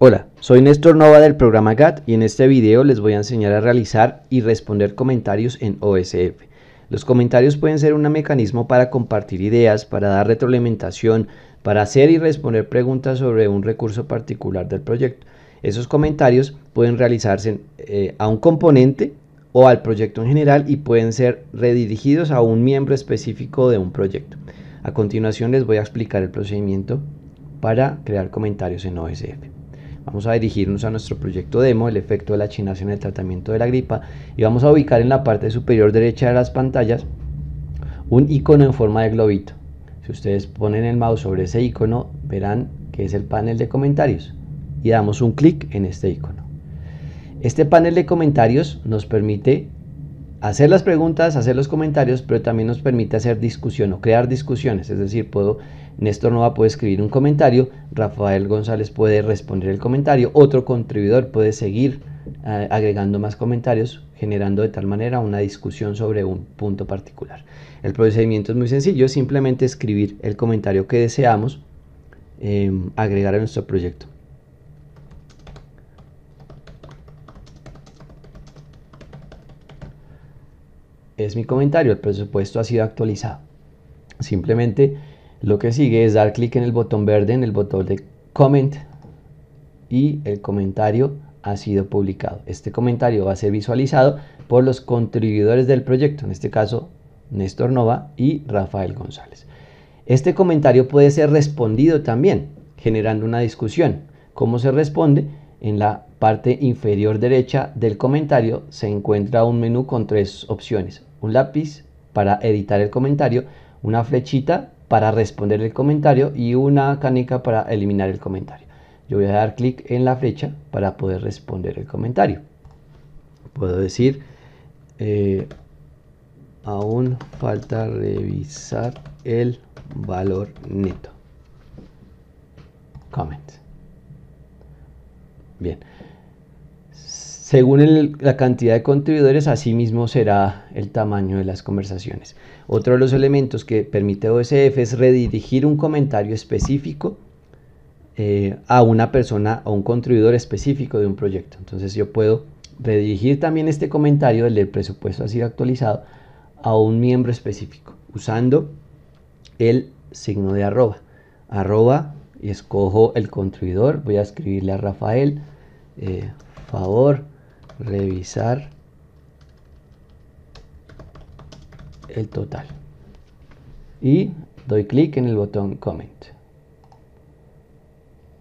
Hola, soy Néstor Nova del programa GAT y en este video les voy a enseñar a realizar y responder comentarios en OSF. Los comentarios pueden ser un mecanismo para compartir ideas, para dar retroalimentación, para hacer y responder preguntas sobre un recurso particular del proyecto. Esos comentarios pueden realizarse eh, a un componente o al proyecto en general y pueden ser redirigidos a un miembro específico de un proyecto. A continuación les voy a explicar el procedimiento para crear comentarios en OSF. Vamos a dirigirnos a nuestro proyecto demo, el efecto de la chinación en el tratamiento de la gripa, y vamos a ubicar en la parte superior derecha de las pantallas un icono en forma de globito. Si ustedes ponen el mouse sobre ese icono, verán que es el panel de comentarios y damos un clic en este icono. Este panel de comentarios nos permite hacer las preguntas, hacer los comentarios, pero también nos permite hacer discusión o crear discusiones. Es decir, puedo, Néstor Nova puede escribir un comentario, Rafael González puede responder el comentario, otro contribuidor puede seguir eh, agregando más comentarios, generando de tal manera una discusión sobre un punto particular. El procedimiento es muy sencillo, simplemente escribir el comentario que deseamos em, agregar a nuestro proyecto. es mi comentario, el presupuesto ha sido actualizado. Simplemente lo que sigue es dar clic en el botón verde, en el botón de comment y el comentario ha sido publicado. Este comentario va a ser visualizado por los contribuidores del proyecto, en este caso Néstor Nova y Rafael González. Este comentario puede ser respondido también, generando una discusión. ¿Cómo se responde? En la parte inferior derecha del comentario se encuentra un menú con tres opciones un lápiz para editar el comentario, una flechita para responder el comentario y una canica para eliminar el comentario. Yo voy a dar clic en la flecha para poder responder el comentario. Puedo decir, eh, aún falta revisar el valor neto. Comment. Bien. Según la cantidad de contribuidores, así mismo será el tamaño de las conversaciones. Otro de los elementos que permite OSF es redirigir un comentario específico eh, a una persona, a un contribuidor específico de un proyecto. Entonces yo puedo redirigir también este comentario, del presupuesto ha sido actualizado, a un miembro específico, usando el signo de arroba. Arroba y escojo el contribuidor, voy a escribirle a Rafael, eh, favor revisar el total. Y doy clic en el botón Comment.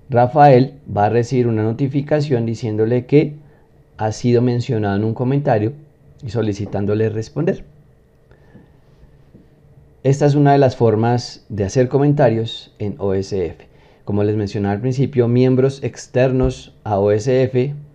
Rafael va a recibir una notificación diciéndole que ha sido mencionado en un comentario y solicitándole responder. Esta es una de las formas de hacer comentarios en OSF. Como les mencionaba al principio, miembros externos a OSF